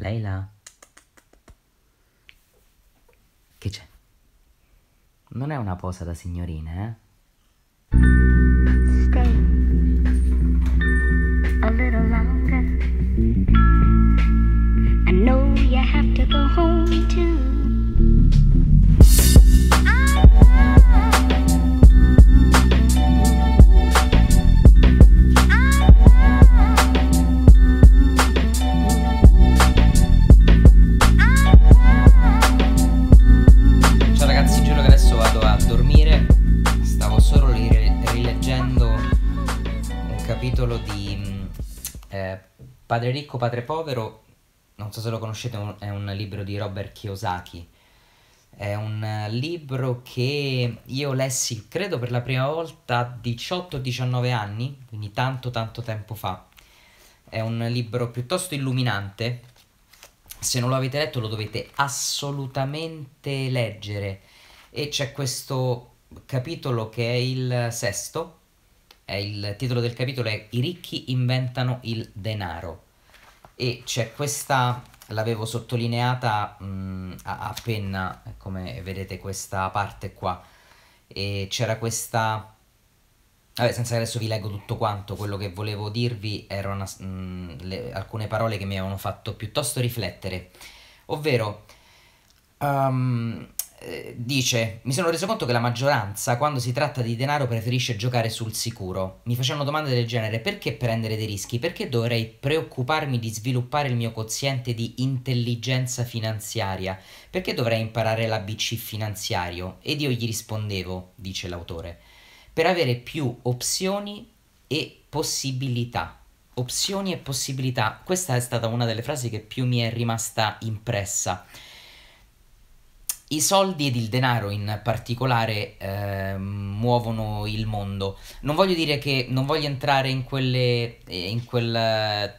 Lei Leila? Che c'è? Non è una posa da signorina, eh? Eh, padre ricco, padre povero, non so se lo conoscete, è un libro di Robert Kiyosaki. È un libro che io lessi, credo per la prima volta, a 18-19 anni, quindi tanto tanto tempo fa. È un libro piuttosto illuminante. Se non lo avete letto lo dovete assolutamente leggere. E c'è questo capitolo che è il sesto, il titolo del capitolo è I ricchi inventano il denaro e c'è questa, l'avevo sottolineata mh, appena, come vedete questa parte qua, e c'era questa... Vabbè, senza che adesso vi leggo tutto quanto, quello che volevo dirvi erano alcune parole che mi avevano fatto piuttosto riflettere, ovvero um, Dice, mi sono reso conto che la maggioranza, quando si tratta di denaro, preferisce giocare sul sicuro. Mi facevano domande del genere, perché prendere dei rischi? Perché dovrei preoccuparmi di sviluppare il mio quoziente di intelligenza finanziaria? Perché dovrei imparare l'ABC finanziario? Ed io gli rispondevo, dice l'autore, per avere più opzioni e possibilità. Opzioni e possibilità. Questa è stata una delle frasi che più mi è rimasta impressa. I soldi ed il denaro in particolare eh, muovono il mondo. Non voglio dire che non voglio entrare in quelle eh, in quel eh,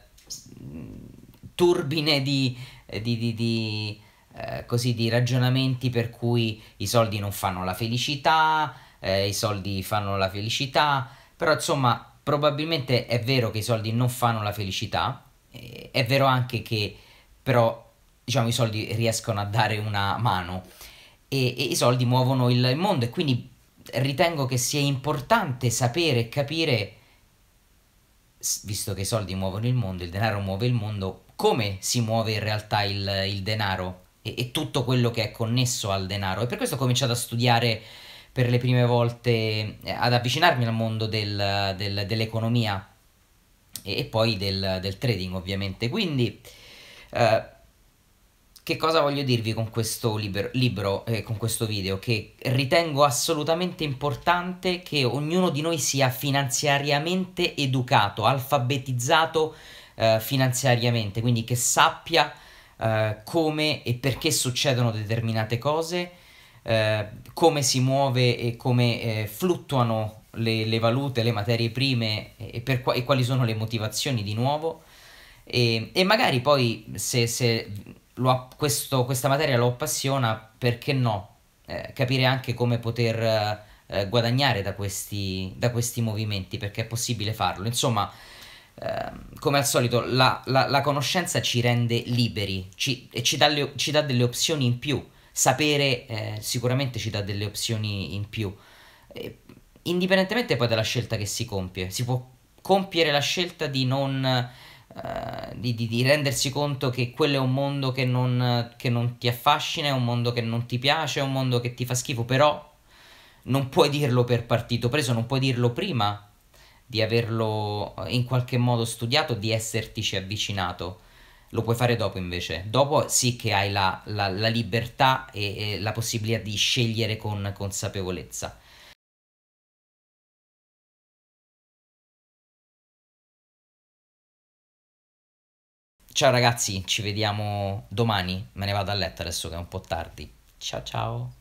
turbine di, eh, di, di, di, eh, così, di ragionamenti per cui i soldi non fanno la felicità, eh, i soldi fanno la felicità, però insomma probabilmente è vero che i soldi non fanno la felicità, è vero anche che però diciamo, i soldi riescono a dare una mano e, e i soldi muovono il, mondo e quindi ritengo che sia importante sapere e capire, visto che i soldi muovono il mondo, il denaro muove il mondo, come si muove in realtà il, il denaro e, e, tutto quello che è connesso al denaro. E per questo ho cominciato a studiare per le prime volte, eh, ad avvicinarmi al mondo del, del, dell'economia e, e, poi del, del, trading ovviamente. Quindi... Eh, che cosa voglio dirvi con questo libro, libro eh, con questo video? Che ritengo assolutamente importante che ognuno di noi sia finanziariamente educato, alfabetizzato eh, finanziariamente, quindi che sappia eh, come e perché succedono determinate cose, eh, come si muove e come eh, fluttuano le, le, valute, le materie prime e, qua e, quali sono le motivazioni di nuovo. E, e magari poi se, se lo, questo, questa materia lo appassiona, perché no? Eh, capire anche come poter eh, eh guadagnare da questi, da questi movimenti, perché è possibile farlo. Insomma, ehm, come al solito, la, la, la, conoscenza ci rende liberi ci, e ci dà, le, ci dà, delle opzioni in più. Sapere eh, sicuramente ci dà delle opzioni in più, eh, indipendentemente poi dalla scelta che si compie. Si può compiere la scelta di non eh, di, di, rendersi conto che quello è un mondo che non, che non ti affascina, è un mondo che non ti piace, è un mondo che ti fa schifo, però non puoi dirlo per partito preso, non puoi dirlo prima di averlo eh, in qualche modo studiato, di essertici avvicinato. Lo puoi fare dopo invece. Dopo sì che hai la, la, la libertà e, e, la possibilità di scegliere con consapevolezza. Ciao ragazzi, ci vediamo domani. Me ne vado a letto adesso che è un po' tardi. Ciao ciao.